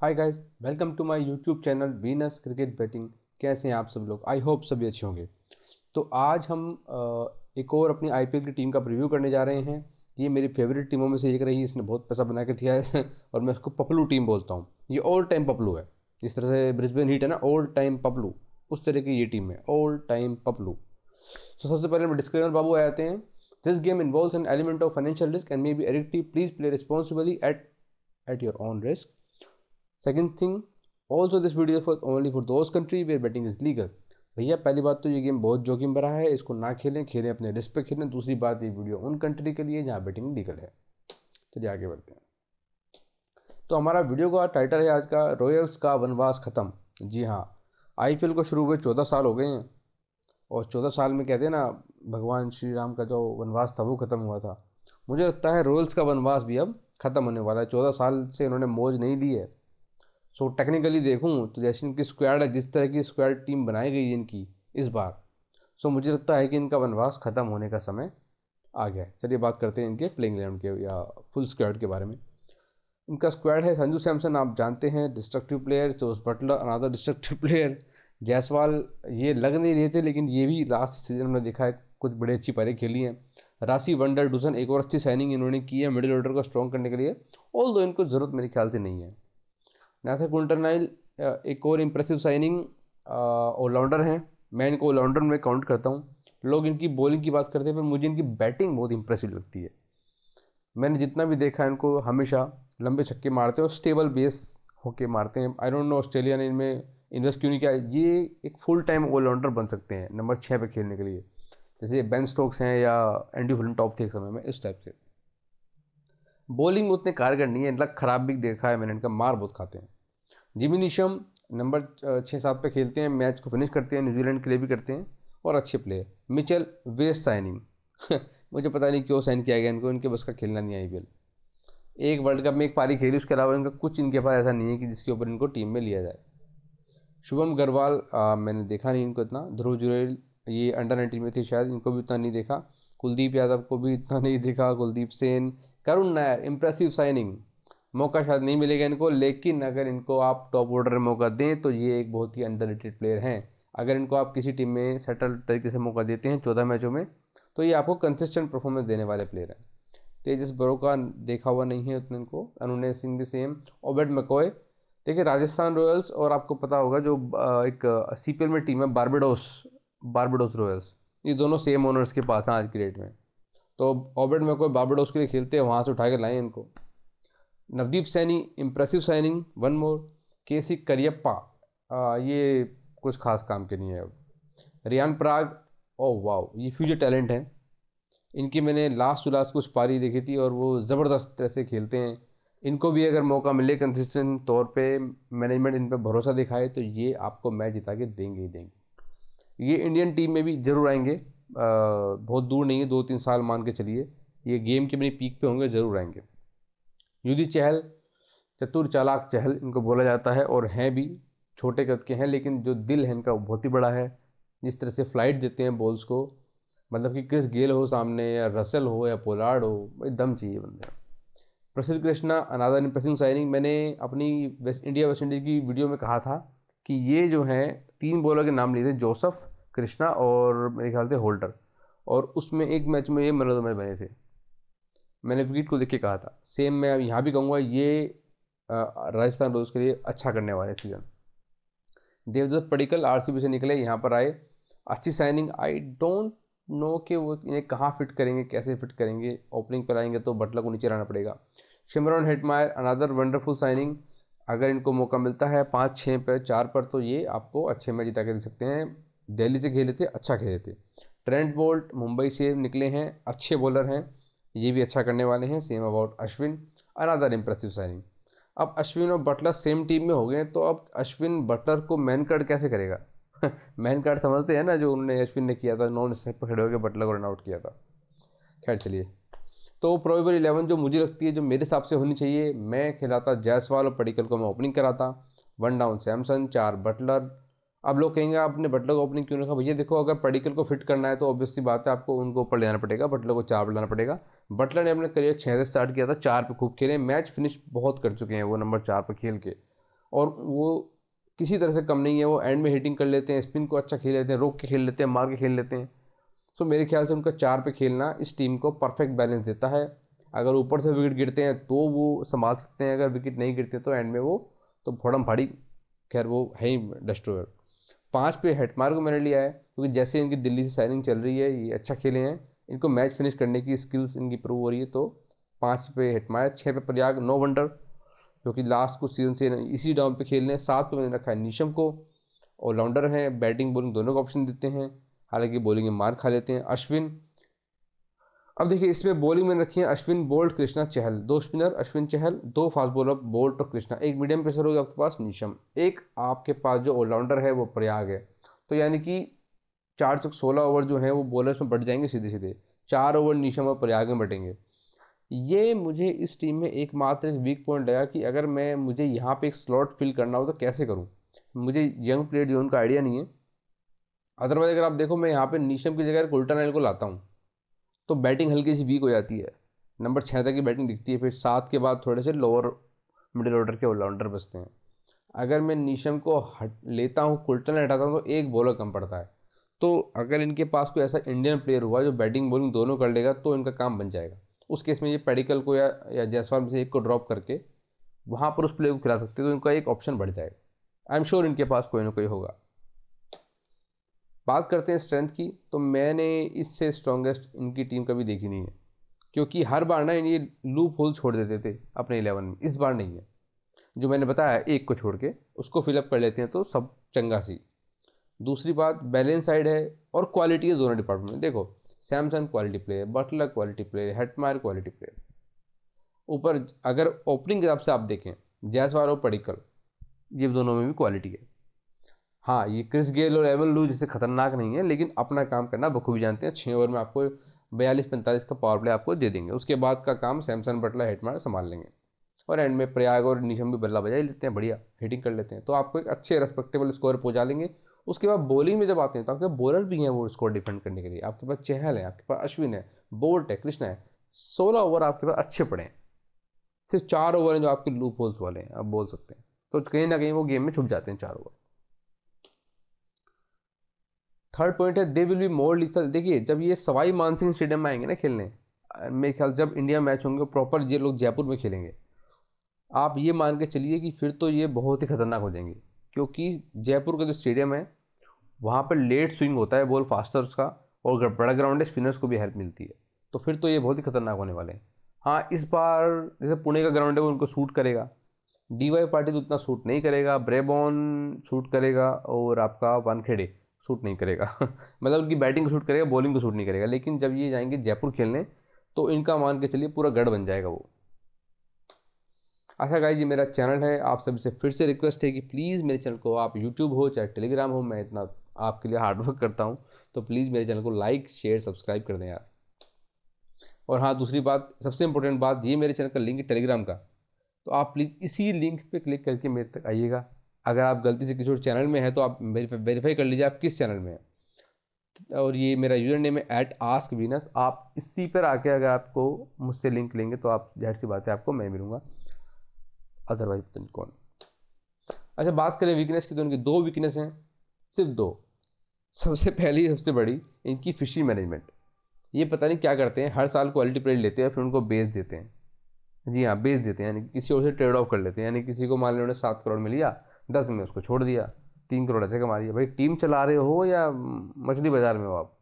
hi guys welcome to my YouTube channel Venus cricket betting कैसे हैं आप सब लोग आई होप सभी अच्छे होंगे तो आज हम एक और अपनी आईपीएल की टीम का रिव्यू करने जा रहे हैं ये मेरी फेवरेट टीमों में से एक रही इसने बहुत पैसा बना के दिया है और मैं उसको पपलू टीम बोलता हूँ ये ओल्ड टाइम पपलू है इस तरह से ब्रिस्बेन हीट है ना ओल्ड टाइम पपलू उस तरह की ये टीम है ओल्ड टाइम पपलू सो सबसे पहले डिस्क्लेमर बाबू आते हैं this game involve an element of financial risk and may be addictive please play responsibly at at your own risk second thing also this video for only for those country where betting is legal भैया पहली बात तो ये game बहुत जोखिम भरा है इसको ना खेलें खेलें अपने रिस्क पर खेलें दूसरी बात ये वीडियो उन कंट्री के लिए जहाँ बैटिंग लीगल है चलिए आगे बढ़ते हैं तो हमारा वीडियो का टाइटल है आज का रॉयल्स का वनवास ख़त्म जी हाँ आईपीएल को शुरू हुए चौदह साल हो गए हैं और चौदह साल में कहते हैं ना भगवान श्री राम का जो वनवास था वो ख़त्म हुआ था मुझे लगता है रॉयल्स का वनवास भी अब ख़त्म होने वाला है चौदह साल से इन्होंने मौज नहीं ली है सो टेक्निकली देखूँ तो जैसे इनकी स्क्वाड है जिस तरह की स्क्वाड टीम बनाई गई है इनकी इस बार सो मुझे लगता है कि इनका वनवास ख़त्म होने का समय आ गया है चलिए बात करते हैं इनके प्लेइंग इलेवन के या फुल स्क्वाड के बारे में इनका स्क्वाड है संजू सैमसन आप जानते हैं destructive player Jos Buttler another destructive player Jaiswal ये लग नहीं रहे थे लेकिन ये भी लास्ट सीजन में देखा है कुछ बड़े अच्छी पारी खेली हैं राशि वंडर डूसन एक और अच्छी साइनिंग इन्होंने की है मिडिल ऑर्डर को स्ट्रॉन्ग करने के लिए ऑल दो इनको ज़रूरत मेरे ख्याल से नहीं है नासर कुल्टरनाइल एक और इम्प्रेसिव साइनिंग ऑलराउंडर हैं मैं इनको ऑलराउंडर में काउंट करता हूँ लोग इनकी बॉलिंग की बात करते हैं पर मुझे इनकी बैटिंग बहुत इंप्रेसिव लगती है मैंने जितना भी देखा इनको हमेशा लंबे छक्के मारते हैं और स्टेबल बेस होके मारते हैं आई डोंट नो ऑस्ट्रेलिया ने इनमें इन्वेस्ट क्यों नहीं किया ये एक फुल टाइम ऑलराउंडर बन सकते हैं नंबर छः पे खेलने के लिए जैसे बेन स्टोक्स हैं या एंडी हुलन टॉप थे एक समय में इस टाइप से बॉलिंग में उतने कारगर नहीं है इनका खराब भी देखा है मैंने इनका मार बहुत खाते हैं जिमी निशम नंबर छः सात पे खेलते हैं मैच को फिनिश करते हैं न्यूजीलैंड के लिए भी करते हैं और अच्छे प्लेयर मिचल वेस्ट साइनिंग मुझे पता नहीं क्यों साइन किया गया इनको इनके बस का खेलना नहीं आई एक वर्ल्ड कप में एक पारी खेली उसके अलावा इनका कुछ इनके पास ऐसा नहीं है कि जिसके ऊपर इनको टीम में लिया जाए शुभम गरवाल मैंने देखा नहीं इनको इतना ध्रुव जुरेल ये अंडर नाइनटीन में थे शायद इनको भी उतना नहीं देखा कुलदीप यादव को भी इतना नहीं देखा कुलदीप सेन करुण नायर इम्प्रेसिव साइनिंग मौका शायद नहीं मिलेगा इनको लेकिन अगर इनको आप टॉप ऑर्डर में मौका दें तो ये एक बहुत ही अंडर प्लेयर हैं अगर इनको आप किसी टीम में सेटल तरीके से मौका देते हैं चौदह मैचों में तो ये आपको कंसिस्टेंट परफॉर्मेंस देने वाले प्लेयर हैं तेजस बरो का देखा हुआ नहीं है उतने इनको अनुनय सिंह भी सेम ओबेड मकोए देखिए राजस्थान रॉयल्स और आपको पता होगा जो एक सी में टीम है बार्बेडोस बार्बेडोस रॉयल्स ये दोनों सेम ओनर्स के पास हैं आज की डेट में तो ओबेड मकोए बारबेडोस बार्बेडोस के लिए खेलते हैं वहाँ से उठा के लाएँ इनको Navdeep Saini impressive signing one more K C Cariappa ये कुछ खास काम के नहीं है अब रियान पराग ओ oh, वाओ ये फ्यूचर टैलेंट हैं इनकी मैंने लास्ट लास्ट कुछ पारी देखी थी और वो ज़बरदस्त तरह से खेलते हैं इनको भी अगर मौका मिले कंसिस्टेंट तौर पे मैनेजमेंट इन पर भरोसा दिखाए तो ये आपको मैच जिता के देंगे ही देंगे ये इंडियन टीम में भी ज़रूर आएंगे आ, बहुत दूर नहीं है दो तीन साल मान के चलिए ये गेम के मेरी पीक पे होंगे ज़रूर आएंगे युधि चहल चतुर चालाक चहल इनको बोला जाता है और हैं भी छोटे कद के हैं लेकिन जो दिल है इनका वो बहुत ही बड़ा है जिस तरह से फ्लाइट देते हैं बॉल्स को मतलब कि क्रिस गेल हो सामने या रसल हो या पोलार्ड हो दम चाहिए बंदे प्रसिद्ध कृष्णा अनादर प्रसिद्ध साइनिंग मैंने अपनी वेस्ट इंडिया वेस्ट इंडीज़ की वीडियो में कहा था कि ये जो हैं तीन बॉलर के नाम लिए थे जोसफ कृष्णा और मेरे ख्याल से होल्डर और उसमें एक मैच में ये मनोदमय बने थे मैंने विकेट को देख के कहा था सेम मैं यहाँ भी कहूँगा ये राजस्थान रॉयल्स के लिए अच्छा करने वाले सीजन देवदत्त पडिकल बी से निकले यहाँ पर आए अच्छी साइनिंग आई डोंट नो कि वो इन्हें कहाँ फिट करेंगे कैसे फिट करेंगे ओपनिंग पर आएंगे तो बटला को नीचे रहना पड़ेगा Shimron Hetmyer another wonderful signing अगर इनको मौका मिलता है पाँच छः पर चार पर तो ये आपको अच्छे मैच जिता के दे सकते हैं दिल्ली से खेले थे अच्छा खेले थे ट्रेंट बोल्ट मुंबई से निकले हैं अच्छे बॉलर हैं ये भी अच्छा करने वाले हैं same about Ashwin another impressive signing अब अश्विन और बटलर सेम टीम में हो गए तो अब अश्विन बटलर को मैन कार्ड कैसे करेगा मैन कार्ड समझते हैं ना जो उन्होंने अश्विन ने किया था नॉन स्टेप पर खड़े होकर बटलर को रन आउट किया था खैर चलिए तो प्रोबेबल इलेवन जो मुझे लगती है जो मेरे हिसाब से होनी चाहिए मैं खिलाता जायसवाल और पडिकल को मैं ओपनिंग कराता वन डाउन सैमसन चार बटलर अब लोग कहेंगे आपने बटलर को ओपनिंग क्यों रखा भैया देखो अगर पडिकल को फिट करना है तो ऑब्वियसली बात है आपको उनको ऊपर ले जाना पड़ेगा बटलर को चार पर लाना पड़ेगा बटलर ने अपने करियर छः से स्टार्ट किया था चार पे खूब खेले मैच फिनिश बहुत कर चुके हैं वो नंबर चार पर खेल के और वो किसी तरह से कम नहीं है वो एंड में हिटिंग कर लेते हैं स्पिन को अच्छा खेल लेते हैं रोक के खेल लेते हैं मार के खेल लेते हैं सो मेरे ख्याल से उनका चार पे खेलना इस टीम को परफेक्ट बैलेंस देता है अगर ऊपर से विकेट गिरते हैं तो वो संभाल सकते हैं अगर विकेट नहीं गिरते तो एंड में वो तो फोड़म भाड़ी खैर वो है ही डिस्ट्रोयर पाँच पे हेट को मैंने लिया है क्योंकि तो जैसे इनकी दिल्ली से साइनिंग चल रही है ये अच्छा खेले हैं इनको मैच फिनिश करने की स्किल्स इनकी प्रूव हो रही है तो पाँच पे हेटमार छः पे प्रयाग नो वंडर जो कि लास्ट कुछ सीजन से इसी डाउन पे खेल रहे हैं सात पे मैंने रखा है नीशम को ऑलराउंडर हैं बैटिंग बॉलिंग दोनों को ऑप्शन देते हैं हालांकि बॉलिंग में मार खा लेते हैं अश्विन अब देखिए इसमें बॉलिंग में रखी है अश्विन बोल्ट कृष्णा चहल दो स्पिनर अश्विन चहल दो फास्ट बॉलर बोल्ट और कृष्णा एक मीडियम पेसर होगा आपके पास नीशम एक आपके पास जो ऑलराउंडर है वो प्रयाग है तो यानी कि चार चौक सोलह ओवर जो है वो बॉलर्स में बट जाएंगे सीधे सीधे चार ओवर नीशम और प्रयाग में बटेंगे ये मुझे इस टीम में एकमात्र एक वीक पॉइंट लगा कि अगर मैं मुझे यहाँ पे एक स्लॉट फिल करना हो तो कैसे करूँ मुझे यंग प्लेयर जो उनका आइडिया नहीं है अदरवाइज अगर आप देखो मैं यहाँ पे नीशम की जगह कुल्टन को लाता हूँ तो बैटिंग हल्की सी वीक हो जाती है नंबर छः तक की बैटिंग दिखती है फिर सात के बाद थोड़े से लोअर मिडिल ऑर्डर के ऑलराउंडर बचते हैं अगर मैं नीशम को हट लेता हूँ कुल्टन हटाता हूँ तो एक बॉलर कम पड़ता है तो अगर इनके पास कोई ऐसा इंडियन प्लेयर हुआ जो बैटिंग बॉलिंग दोनों कर लेगा तो इनका काम बन जाएगा उस केस में ये पेडिकल को या, या जायसवाल में से एक को ड्रॉप करके वहाँ पर उस प्लेयर को खिला सकते हैं तो इनका एक ऑप्शन बढ़ जाएगा आई एम श्योर इनके पास कोई ना कोई होगा बात करते हैं स्ट्रेंथ की तो मैंने इससे स्ट्रॉन्गेस्ट इनकी टीम कभी देखी नहीं है क्योंकि हर बार ना ये लूप होल छोड़ देते थे अपने इलेवन में इस बार नहीं है जो मैंने बताया एक को छोड़ के उसको फिलअप कर लेते हैं तो सब चंगा सी दूसरी बात बैलेंस साइड है और क्वालिटी है दोनों डिपार्टमेंट में देखो Samson quality player Buttler quality player Hetmyer quality player ऊपर अगर ओपनिंग के हिसाब से आप देखें जैसवार और पडिकल ये दोनों में भी क्वालिटी है हाँ ये क्रिस गेल और एवन लू जैसे खतरनाक नहीं है लेकिन अपना काम करना बखूबी जानते हैं छः ओवर में आपको बयालीस पैंतालीस का पावर प्ले आपको दे देंगे उसके बाद का काम सैमसन बटला हेटमार संभाल लेंगे और एंड में प्रयाग और निशम भी बल्ला ही लेते हैं बढ़िया हिटिंग कर लेते हैं तो आपको एक अच्छे रेस्पेक्टेबल स्कोर पहुँचा लेंगे उसके बाद बॉलिंग में जब आते हैं तो आपके बॉलर भी हैं वो स्कोर डिफेंड करने के लिए आपके पास चहल है आपके पास अश्विन है बोल्ट है कृष्णा है सोलह ओवर आपके पास अच्छे पड़े हैं सिर्फ चार ओवर हैं जो आपके लूप होल्स वाले हैं आप बोल सकते हैं तो कहीं ना कहीं वो गेम में छुप जाते हैं चार ओवर थर्ड पॉइंट है they will be more lethal देखिए जब ये सवाई मानसिंह स्टेडियम में आएंगे ना खेलने मेरे ख्याल जब इंडिया मैच होंगे प्रॉपर ये लोग जयपुर में खेलेंगे आप ये मान के चलिए कि फिर तो ये बहुत ही खतरनाक हो जाएंगे क्योंकि जयपुर का जो स्टेडियम है वहाँ पर लेट स्विंग होता है बॉल फास्टर्स का और बड़ा ग्राउंड है स्पिनर्स को भी हेल्प मिलती है तो फिर तो ये बहुत ही खतरनाक होने वाले हैं हाँ इस बार जैसे पुणे का ग्राउंड है वो उनको शूट करेगा डी वाई पार्टी तो उतना शूट नहीं करेगा ब्रेबॉन शूट करेगा और आपका वानखेड़े शूट नहीं करेगा मतलब उनकी बैटिंग को शूट करेगा बॉलिंग को शूट नहीं करेगा लेकिन जब ये जाएंगे जयपुर खेलने तो इनका मान के चलिए पूरा गढ़ बन जाएगा वो अच्छा गाई जी मेरा चैनल है आप सभी से फिर से रिक्वेस्ट है कि प्लीज़ मेरे चैनल को आप यूट्यूब हो चाहे टेलीग्राम हो मैं इतना आपके लिए हार्डवर्क करता हूँ तो प्लीज़ मेरे चैनल को लाइक शेयर सब्सक्राइब कर दें यार और हाँ दूसरी बात सबसे इंपॉर्टेंट बात ये मेरे चैनल का लिंक है टेलीग्राम का तो आप प्लीज़ इसी लिंक पे क्लिक करके मेरे तक आइएगा अगर आप गलती से किसी और चैनल में हैं तो आप वेरीफाई कर लीजिए आप किस चैनल में हैं और ये मेरा यूज़र नेम है एट आस्क वीनस आप इसी पर आके अगर आपको मुझसे लिंक लेंगे तो आप जाहिर सी बात है आपको मैं मिलूँगा अदरवाइज पता नहीं कौन अच्छा बात करें वीकनेस की तो इनकी दो वीकनेस हैं सिर्फ दो सबसे पहली सबसे बड़ी इनकी फिशिंग मैनेजमेंट ये पता नहीं क्या करते हैं हर साल क्वालिटी प्रेड लेते हैं फिर उनको बेच देते हैं जी हाँ बेच देते हैं यानी किसी और से ट्रेड ऑफ कर लेते हैं यानी किसी को मान लो उन्हें सात करोड़ में लिया दस में उसको छोड़ दिया तीन करोड़ ऐसे कमा लिया भाई टीम चला रहे हो या मछली बाज़ार में हो आप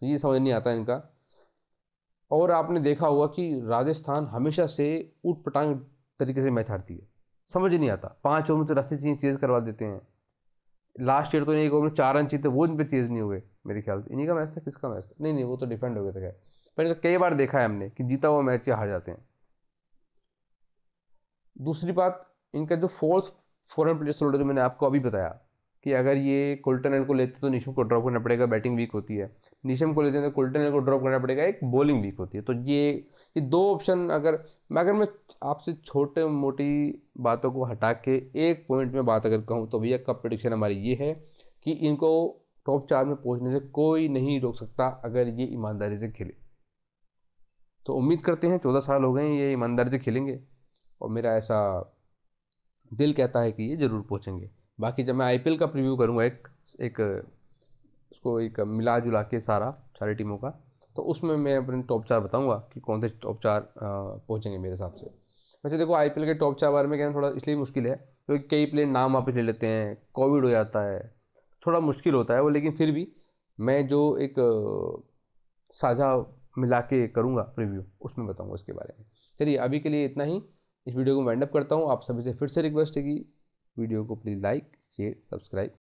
तो ये समझ नहीं आता इनका और आपने देखा होगा कि राजस्थान हमेशा से ऊट पटांग तरीके से मैच हारती है समझ ही नहीं आता पाँच ओवर में तो रास्ते चीज चेज़ करवा देते हैं लास्ट ईयर तो एक ओवर में चार रन जीते वो इन पर चेज़ नहीं हुए मेरे ख्याल से इन्हीं का मैच था किसका मैच था नहीं नहीं वो तो डिपेंड हो गया था पर इनका कई बार देखा है हमने कि जीता हुआ मैच या हार जाते हैं दूसरी बात इनका जो फोर्थ फॉरन प्लेयर्स होल्डर मैंने आपको अभी बताया कि अगर ये एल को लेते तो निशम को ड्रॉप करना पड़ेगा बैटिंग वीक होती है निशम को लेते हैं तो एल को ड्रॉप करना पड़ेगा एक बॉलिंग वीक होती है तो ये ये दो ऑप्शन अगर मैं अगर मैं आपसे छोटे मोटी बातों को हटा के एक पॉइंट में बात अगर कहूँ तो भैया कब प्रडिक्शन हमारी ये है कि इनको टॉप चार में पहुँचने से कोई नहीं रोक सकता अगर ये ईमानदारी से खेले तो उम्मीद करते हैं चौदह साल हो गए ये ईमानदारी से खेलेंगे और मेरा ऐसा दिल कहता है कि ये ज़रूर पहुँचेंगे बाकी जब मैं आई का प्रीव्यू करूँगा एक एक उसको एक मिला जुला के सारा सारी टीमों का तो उसमें मैं अपने टॉप चार बताऊँगा कि कौन से टॉप चार पहुँचेंगे मेरे हिसाब से वैसे देखो आई के टॉप चार बारे में कहना थोड़ा इसलिए मुश्किल है क्योंकि तो कई प्लेयर नाम वापस ले लेते हैं कोविड हो जाता है थोड़ा मुश्किल होता है वो लेकिन फिर भी मैं जो एक साझा मिला के करूँगा प्रीव्यू उसमें बताऊँगा उसके बारे में चलिए अभी के लिए इतना ही इस वीडियो को एंड अप करता हूँ आप सभी से फिर से रिक्वेस्ट है कि वीडियो को प्लीज़ लाइक शेयर सब्सक्राइब